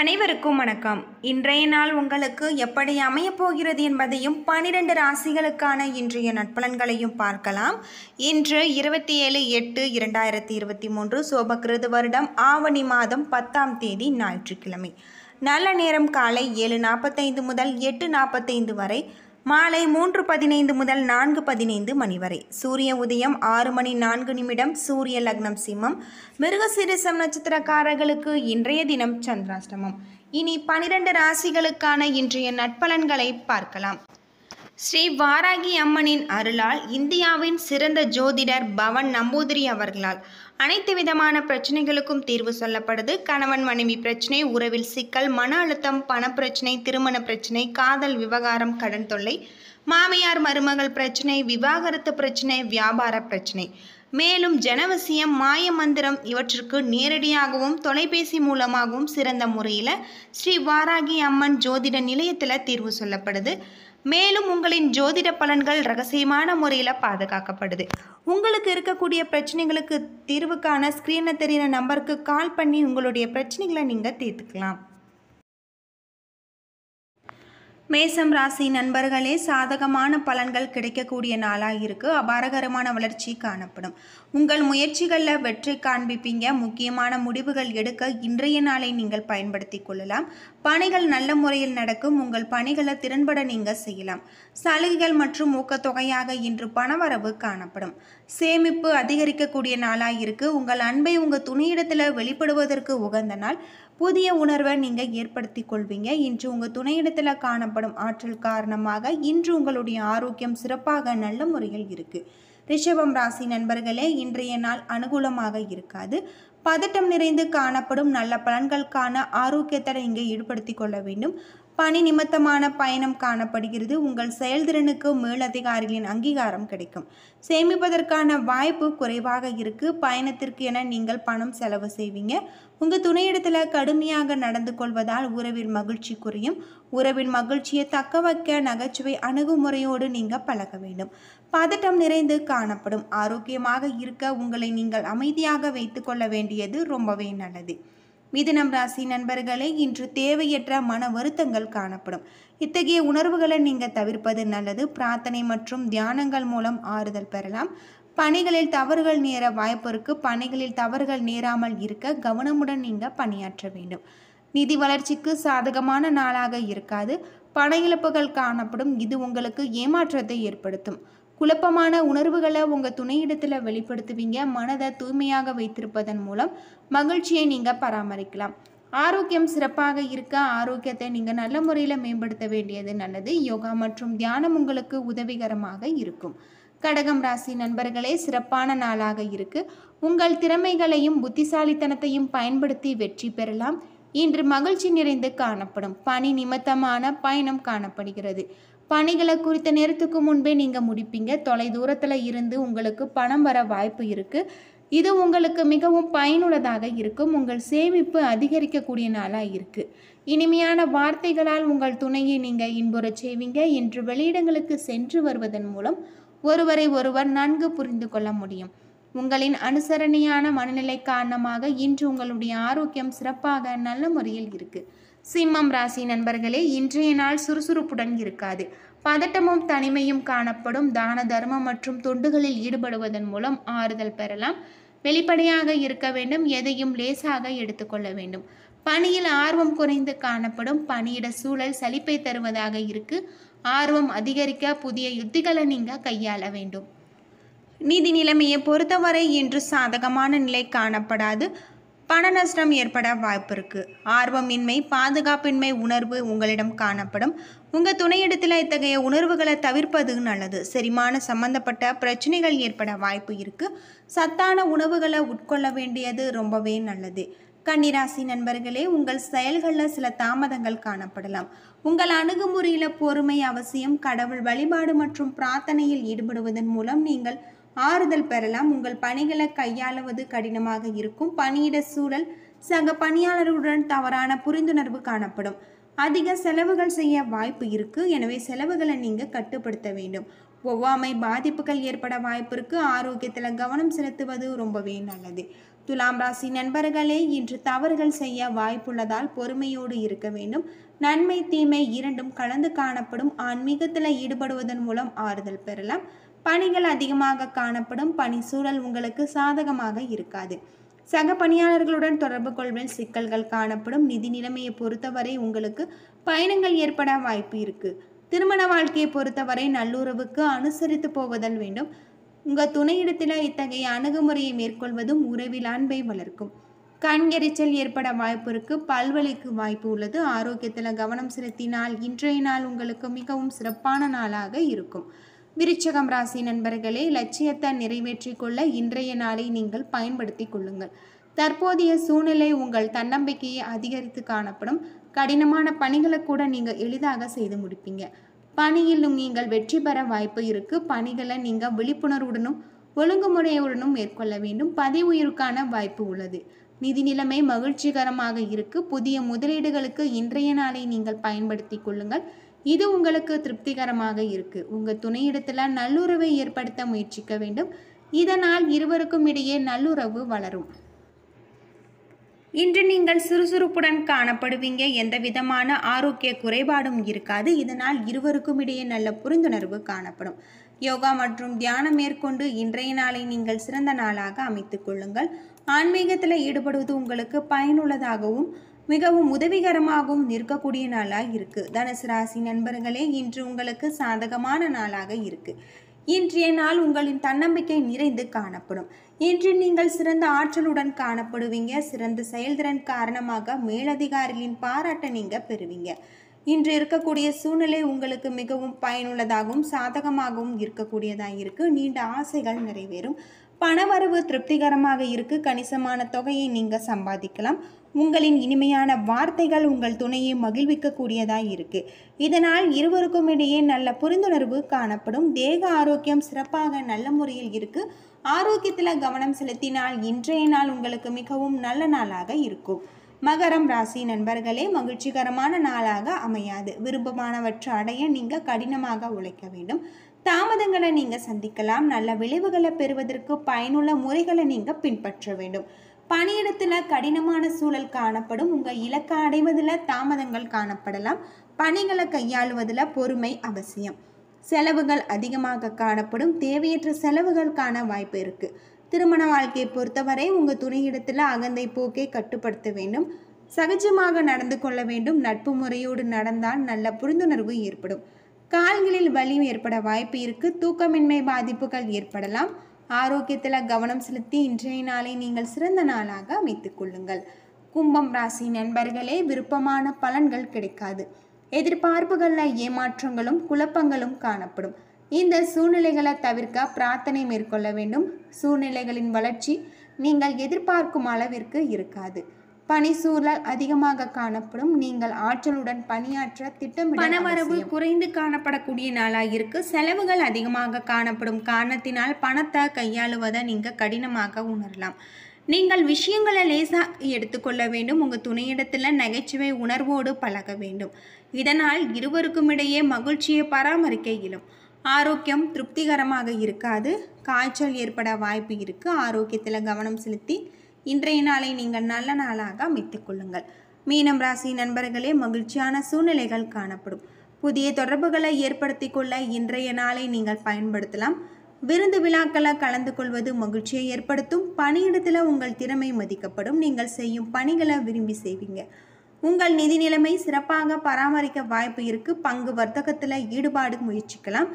அனைவருக்கும் வணக்கம் இன்றைய நாள் உங்களுக்கு எப்படி அமையப்போகிறது என்பதையும் பனிரெண்டு ராசிகளுக்கான இன்றைய நட்பலன்களையும் பார்க்கலாம் இன்று இருபத்தி ஏழு எட்டு இரண்டாயிரத்தி இருபத்தி மூன்று சோபகிருது வருடம் ஆவணி மாதம் பத்தாம் தேதி ஞாயிற்றுக்கிழமை நல்ல நேரம் காலை ஏழு நாற்பத்தைந்து முதல் எட்டு நாற்பத்தைந்து வரை மாலை மூன்று பதினைந்து முதல் நான்கு பதினைந்து மணி வரை சூரிய உதயம் ஆறு மணி நான்கு நிமிடம் சூரிய லக்னம் சிம்மம் மிருகசிரிசம் நட்சத்திரக்காரர்களுக்கு இன்றைய தினம் சந்திராஷ்டமம் இனி பனிரெண்டு ராசிகளுக்கான இன்றைய நட்பலன்களை பார்க்கலாம் ஸ்ரீ வாராகி அம்மனின் அருளால் இந்தியாவின் சிறந்த ஜோதிடர் பவன் நம்பூதிரி அவர்களால் அனைத்து விதமான பிரச்சனைகளுக்கும் தீர்வு சொல்லப்படுது கணவன் மனைவி பிரச்சனை உறவில் சிக்கல் மன அழுத்தம் பணப்பிரச்சனை திருமண பிரச்சனை காதல் விவகாரம் கடன் தொல்லை மாமியார் மருமகள் பிரச்சனை விவாகரத்து பிரச்சனை வியாபார பிரச்சனை மேலும் ஜனவசியம் மாய மந்திரம் இவற்றுக்கு நேரடியாகவும் தொலைபேசி மூலமாகவும் சிறந்த முறையில் ஸ்ரீ வாராகி அம்மன் ஜோதிட நிலையத்தில் தீர்வு சொல்லப்படுது மேலும் உங்களின் ஜோதிட பலன்கள் ரகசியமான முறையில் பாதுகாக்கப்படுது உங்களுக்கு இருக்கக்கூடிய பிரச்சனைகளுக்கு தீர்வுக்கான காண ஸ்க்ரீனில் நம்பருக்கு கால் பண்ணி உங்களுடைய பிரச்சனைகளை நீங்கள் தீர்த்துக்கலாம் மேசம் ராசி நண்பர்களே சாதகமான பலன்கள் கிடைக்கக்கூடிய நாளாக இருக்குது அபாரகரமான வளர்ச்சி காணப்படும் உங்கள் முயற்சிகளில் வெற்றி காண்பிப்பீங்க முக்கியமான முடிவுகள் எடுக்க இன்றைய நாளை நீங்கள் பயன்படுத்தி கொள்ளலாம் பணிகள் நல்ல முறையில் நடக்கும் உங்கள் பணிகளை திறன்பட நீங்கள் செய்யலாம் சலுகைகள் மற்றும் ஊக்கத்தொகையாக இன்று பணவரவு காணப்படும் சேமிப்பு அதிகரிக்கக்கூடிய நாளாக இருக்கு உங்கள் அன்பை உங்கள் துணியிடத்தில் வெளிப்படுவதற்கு உகந்த நாள் புதிய உணர்வை நீங்கள் ஏற்படுத்தி கொள்வீங்க இன்று உங்கள் துணையிடத்தில் காணப்படும் ஆற்றல் காரணமாக இன்று உங்களுடைய ஆரோக்கியம் சிறப்பாக நல்ல முறையில் இருக்குது ரிஷபம் ராசி நண்பர்களே இன்றைய நாள் அனுகூலமாக இருக்காது பதட்டம் நிறைந்து காணப்படும் நல்ல பலன்களுக்கான ஆரோக்கியத்தை இங்கே ஈடுபடுத்தி கொள்ள வேண்டும் பணி நிமித்தமான பயணம் காணப்படுகிறது உங்கள் செயல்திறனுக்கு மேலதிகாரிகளின் அங்கீகாரம் கிடைக்கும் சேமிப்பதற்கான வாய்ப்பு குறைவாக இருக்கு பயணத்திற்கு என நீங்கள் பணம் செலவு செய்வீங்க உங்கள் துணையிடத்தில் கடுமையாக நடந்து கொள்வதால் உறவின் மகிழ்ச்சி குறையும் உறவின் மகிழ்ச்சியை தக்க வைக்க நகைச்சுவை அணுகுமுறையோடு நீங்கள் பழக வேண்டும் பதட்டம் நிறைந்து காணப்படும் ஆரோக்கியமாக இருக்க உங்களை நீங்கள் அமைதியாக வைத்துக்கொள்ள வேண்டியது ரொம்பவே நல்லது மிதுனம் ராசி நண்பர்களே இன்று தேவையற்ற மன வருத்தங்கள் காணப்படும் இத்தகைய உணர்வுகளை நீங்கள் தவிர்ப்பது நல்லது பிரார்த்தனை மற்றும் தியானங்கள் மூலம் ஆறுதல் பெறலாம் பணிகளில் தவறுகள் நேர வாய்ப்பு இருக்கு பணிகளில் தவறுகள் நேராமல் இருக்க கவனமுடன் நீங்கள் பணியாற்ற வேண்டும் நிதி வளர்ச்சிக்கு சாதகமான நாளாக இருக்காது பண இழப்புகள் காணப்படும் இது உங்களுக்கு ஏமாற்றத்தை ஏற்படுத்தும் குழப்பமான உணர்வுகளை உங்கள் துணையிடத்தில் வெளிப்படுத்துவீங்க மனதை தூய்மையாக வைத்திருப்பதன் மூலம் மகிழ்ச்சியை நீங்கள் பராமரிக்கலாம் ஆரோக்கியம் சிறப்பாக இருக்க ஆரோக்கியத்தை நீங்கள் நல்ல முறையில் மேம்படுத்த வேண்டியது நல்லது யோகா மற்றும் தியானம் உங்களுக்கு உதவிகரமாக இருக்கும் கடகம் ராசி நண்பர்களே சிறப்பான நாளாக இருக்கு உங்கள் திறமைகளையும் புத்திசாலித்தனத்தையும் பயன்படுத்தி வெற்றி பெறலாம் இன்று மகிழ்ச்சி நிறைந்து காணப்படும் பணி நிமித்தமான பயணம் காணப்படுகிறது பணிகளை குறித்த நேரத்துக்கு முன்பே நீங்கள் முடிப்பீங்க தொலை தூரத்தில் இருந்து உங்களுக்கு பணம் வர வாய்ப்பு இருக்குது இது உங்களுக்கு மிகவும் பயனுள்ளதாக இருக்கும் உங்கள் சேமிப்பு அதிகரிக்கக்கூடிய நாளாக இருக்குது இனிமையான வார்த்தைகளால் உங்கள் துணையை நீங்கள் இன்புறச் செய்வீங்க இன்று வெளியிடங்களுக்கு சென்று வருவதன் மூலம் ஒருவரை ஒருவர் நன்கு புரிந்து கொள்ள முடியும் உங்களின் அனுசரணையான மனநிலை காரணமாக இன்று உங்களுடைய ஆரோக்கியம் சிறப்பாக நல்ல முறையில் இருக்குது சிம்மம் ராசி நண்பர்களே இன்றைய நாள் சுறுசுறுப்புடன் இருக்காது பதட்டமும் தனிமையும் காணப்படும் தான தர்மம் மற்றும் தொண்டுகளில் ஈடுபடுவதன் மூலம் ஆறுதல் பெறலாம் வெளிப்படையாக இருக்க வேண்டும் எதையும் லேசாக எடுத்துக்கொள்ள வேண்டும் பணியில் ஆர்வம் குறைந்து காணப்படும் பணியிட சூழல் சலிப்பை தருவதாக இருக்கு ஆர்வம் அதிகரிக்க புதிய யுத்திகளை நீங்கள் கையாள வேண்டும் நிதி நிலைமையை பொறுத்தவரை இன்று சாதகமான நிலை காணப்படாது பண நஷ்டம் ஏற்பட வாய்ப்பு இருக்குது ஆர்வமின்மை பாதுகாப்பின்மை உணர்வு உங்களிடம் காணப்படும் உங்கள் துணையிடத்தில் இத்தகைய உணர்வுகளை தவிர்ப்பது நல்லது செரிமான சம்பந்தப்பட்ட பிரச்சனைகள் ஏற்பட வாய்ப்பு இருக்குது சத்தான உணவுகளை உட்கொள்ள வேண்டியது ரொம்பவே நல்லது கன்னிராசி நண்பர்களே உங்கள் செயல்களில் சில தாமதங்கள் காணப்படலாம் உங்கள் அணுகுமுறையில் பொறுமை அவசியம் கடவுள் வழிபாடு மற்றும் பிரார்த்தனையில் ஈடுபடுவதன் மூலம் நீங்கள் ஆறுதல் பெறலாம் உங்கள் பணிகளை கையாளுவது கடினமாக இருக்கும் பணியிட சூழல் சக பணியாளர்களுடன் தவறான புரிந்துணர்வு காணப்படும் அதிக செலவுகள் செய்ய வாய்ப்பு இருக்குது எனவே செலவுகளை நீங்கள் கட்டுப்படுத்த வேண்டும் ஒவ்வாமை பாதிப்புகள் ஏற்பட வாய்ப்பு இருக்கு ஆரோக்கியத்தில் கவனம் செலுத்துவது ரொம்பவே நல்லது துலாம் ராசி நண்பர்களே இன்று தவறுகள் செய்ய வாய்ப்புள்ளதால் பொறுமையோடு இருக்க வேண்டும் நன்மை தீமை இரண்டும் கலந்து காணப்படும் ஆன்மீகத்தில் ஈடுபடுவதன் மூலம் ஆறுதல் பெறலாம் பணிகள் அதிகமாக காணப்படும் பணி சூழல் உங்களுக்கு சாதகமாக இருக்காது சக பணியாளர்களுடன் தொடர்பு கொள்வதில் சிக்கல்கள் காணப்படும் நிதி நிலைமையை பொறுத்தவரை உங்களுக்கு பயணங்கள் ஏற்பட வாய்ப்பு இருக்குது திருமண வாழ்க்கையை பொறுத்தவரை நல்லுறவுக்கு அனுசரித்து போவதல் வேண்டும் உங்கள் துணையிடத்தில் இத்தகைய அணுகுமுறையை மேற்கொள்வதும் உறவில் அன்பை வளர்க்கும் கண் எரிச்சல் ஏற்பட வாய்ப்பு இருக்கு பல்வழிக்கு வாய்ப்பு உள்ளது ஆரோக்கியத்தில் கவனம் செலுத்தினால் இன்றைய நாள் உங்களுக்கு மிகவும் சிறப்பான நாளாக இருக்கும் விருச்சகம் ராசி நண்பர்களே லட்சியத்தை நிறைவேற்றிக் கொள்ள இன்றைய நாளை நீங்கள் பயன்படுத்திக் கொள்ளுங்கள் தற்போதைய சூழ்நிலை உங்கள் தன்னம்பிக்கையை அதிகரித்து காணப்படும் கடினமான பணிகளை கூட நீங்கள் எளிதாக செய்து முடிப்பீங்க பணியிலும் நீங்கள் வெற்றி பெற வாய்ப்பு இருக்குது பணிகளை நீங்கள் விழிப்புணர்வுடனும் ஒழுங்குமுறையுடனும் மேற்கொள்ள வேண்டும் பதவி வாய்ப்பு உள்ளது நிதி நிலைமை மகிழ்ச்சிகரமாக இருக்கு புதிய முதலீடுகளுக்கு இன்றைய நாளை நீங்கள் பயன்படுத்திக் கொள்ளுங்கள் இது உங்களுக்கு திருப்திகரமாக இருக்கு உங்கள் துணையிடத்தில் நல்லுறவை ஏற்படுத்த முயற்சிக்க வேண்டும் இதனால் இருவருக்கும் இடையே நல்லுறவு வளரும் இன்று நீங்கள் சுறுசுறுப்புடன் காணப்படுவீங்க எந்த விதமான ஆரோக்கிய குறைபாடும் இருக்காது இதனால் இருவருக்கும் இடையே நல்ல புரிந்துணர்வு காணப்படும் யோகா மற்றும் தியானம் மேற்கொண்டு இன்றைய நாளை நீங்கள் சிறந்த நாளாக அமைத்துக் கொள்ளுங்கள் ஆன்மீகத்தில் ஈடுபடுவது உங்களுக்கு பயனுள்ளதாகவும் மிகவும் உதவிகரமாகவும் நிற்கக்கூடிய நாளாக இருக்குது தனுசு ராசி நண்பர்களே இன்று உங்களுக்கு சாதகமான நாளாக இருக்குது இன்றைய நாள் உங்களின் தன்னம்பிக்கை நிறைந்து காணப்படும் இன்று நீங்கள் சிறந்த ஆற்றலுடன் காணப்படுவீங்க சிறந்த செயல்திறன் காரணமாக மேலதிகாரிகளின் பாராட்டை நீங்கள் பெறுவீங்க இன்று இருக்கக்கூடிய சூழ்நிலை உங்களுக்கு மிகவும் பயனுள்ளதாகவும் சாதகமாகவும் இருக்கக்கூடியதாக இருக்குது நீண்ட ஆசைகள் நிறைவேறும் பணவரவு திருப்திகரமாக இருக்கு கணிசமான தொகையை நீங்கள் சம்பாதிக்கலாம் உங்களின் இனிமையான வார்த்தைகள் உங்கள் துணையை மகிழ்விக்கக்கூடியதாக இருக்குது இதனால் இருவருக்கும் இடையே நல்ல புரிந்துணர்வு காணப்படும் தேக ஆரோக்கியம் சிறப்பாக நல்ல முறையில் இருக்குது ஆரோக்கியத்தில் கவனம் செலுத்தினால் இன்றைய நாள் உங்களுக்கு மிகவும் நல்ல நாளாக இருக்கும் மகரம் ராசி நண்பர்களே மகிழ்ச்சிகரமான நாளாக அமையாது விருப்பமானவற்றை அடைய நீங்கள் கடினமாக உழைக்க வேண்டும் தாமதங்களை நீங்கள் சந்திக்கலாம் நல்ல விளைவுகளை பெறுவதற்கு பயனுள்ள முறைகளை நீங்கள் பின்பற்ற வேண்டும் பணியிடத்தில் கடினமான சூழல் காணப்படும் உங்கள் இலக்கை அடைவதில் தாமதங்கள் காணப்படலாம் பணிகளை கையாளுவதில் பொறுமை அவசியம் செலவுகள் அதிகமாக காணப்படும் தேவையற்ற செலவுகளுக்கான வாய்ப்பு இருக்குது திருமண வாழ்க்கையை பொறுத்தவரை உங்கள் துணையிடத்தில் அகந்தை போக்கை கட்டுப்படுத்த வேண்டும் சகஜமாக நடந்து கொள்ள வேண்டும் நட்பு முறையோடு நடந்தால் நல்ல புரிந்துணர்வு ஏற்படும் கால்களில் வலி ஏற்பட வாய்ப்பு இருக்கு தூக்கமின்மை பாதிப்புகள் ஏற்படலாம் ஆரோக்கியத்தில் கவனம் செலுத்தி இன்றைய நாளை நீங்கள் சிறந்த நாளாக அமைத்துக் கொள்ளுங்கள் கும்பம் ராசி நண்பர்களே விருப்பமான பலன்கள் கிடைக்காது எதிர்பார்ப்புகளில் ஏமாற்றங்களும் குழப்பங்களும் காணப்படும் இந்த சூழ்நிலைகளை தவிர்க்க பிரார்த்தனை மேற்கொள்ள வேண்டும் சூழ்நிலைகளின் வளர்ச்சி நீங்கள் எதிர்பார்க்கும் அளவிற்கு இருக்காது பனிசூழல் அதிகமாக காணப்படும் நீங்கள் ஆற்றலுடன் பணியாற்ற திட்டமிட பணவரவு குறைந்து காணப்படக்கூடிய நாளாக இருக்கு செலவுகள் அதிகமாக காணப்படும் காரணத்தினால் பணத்தை கையாளுவதை நீங்கள் கடினமாக உணரலாம் நீங்கள் விஷயங்களை லேசாக எடுத்துக்கொள்ள வேண்டும் உங்கள் துணையிடத்தில் நகைச்சுவை உணர்வோடு பழக வேண்டும் இதனால் இருவருக்கும் இடையே மகிழ்ச்சியை பராமரிக்க இயலும் ஆரோக்கியம் திருப்திகரமாக இருக்காது காய்ச்சல் ஏற்பட வாய்ப்பு இருக்குது ஆரோக்கியத்தில் கவனம் செலுத்தி இன்றைய நாளை நீங்கள் நல்ல நாளாக அமைத்துக் கொள்ளுங்கள் மீனம் ராசி நண்பர்களே மகிழ்ச்சியான சூழ்நிலைகள் காணப்படும் புதிய தொடர்புகளை ஏற்படுத்தி கொள்ள இன்றைய நாளை நீங்கள் பயன்படுத்தலாம் விருந்து விழாக்களை கலந்து கொள்வது மகிழ்ச்சியை ஏற்படுத்தும் பணியிடத்தில் உங்கள் திறமை மதிக்கப்படும் நீங்கள் செய்யும் பணிகளை விரும்பி செய்வீங்க உங்கள் நிதி நிலைமை சிறப்பாக பராமரிக்க வாய்ப்பு இருக்கு பங்கு வர்த்தகத்தில் ஈடுபாடு முயற்சிக்கலாம்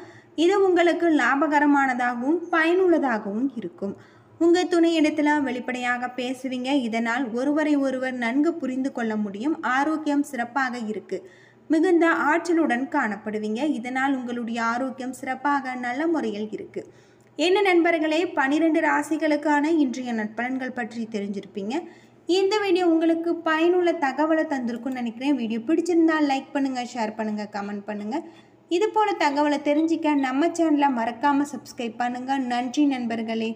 இது உங்களுக்கு லாபகரமானதாகவும் பயனுள்ளதாகவும் இருக்கும் உங்கள் துணையிடத்தில் வெளிப்படையாக பேசுவீங்க இதனால் ஒருவரை ஒருவர் நன்கு புரிந்து கொள்ள முடியும் ஆரோக்கியம் சிறப்பாக இருக்குது மிகுந்த ஆற்றலுடன் காணப்படுவீங்க இதனால் உங்களுடைய ஆரோக்கியம் சிறப்பாக நல்ல முறையில் இருக்குது என்ன நண்பர்களே பனிரெண்டு ராசிகளுக்கான இன்றைய நட்பலன்கள் பற்றி தெரிஞ்சிருப்பீங்க இந்த வீடியோ உங்களுக்கு பயனுள்ள தகவலை தந்திருக்கும்னு நினைக்கிறேன் வீடியோ பிடிச்சிருந்தால் லைக் பண்ணுங்கள் ஷேர் பண்ணுங்கள் கமெண்ட் பண்ணுங்கள் இது போல தகவலை தெரிஞ்சிக்க நம்ம சேனலை மறக்காமல் சப்ஸ்கிரைப் பண்ணுங்கள் நன்றி நண்பர்களே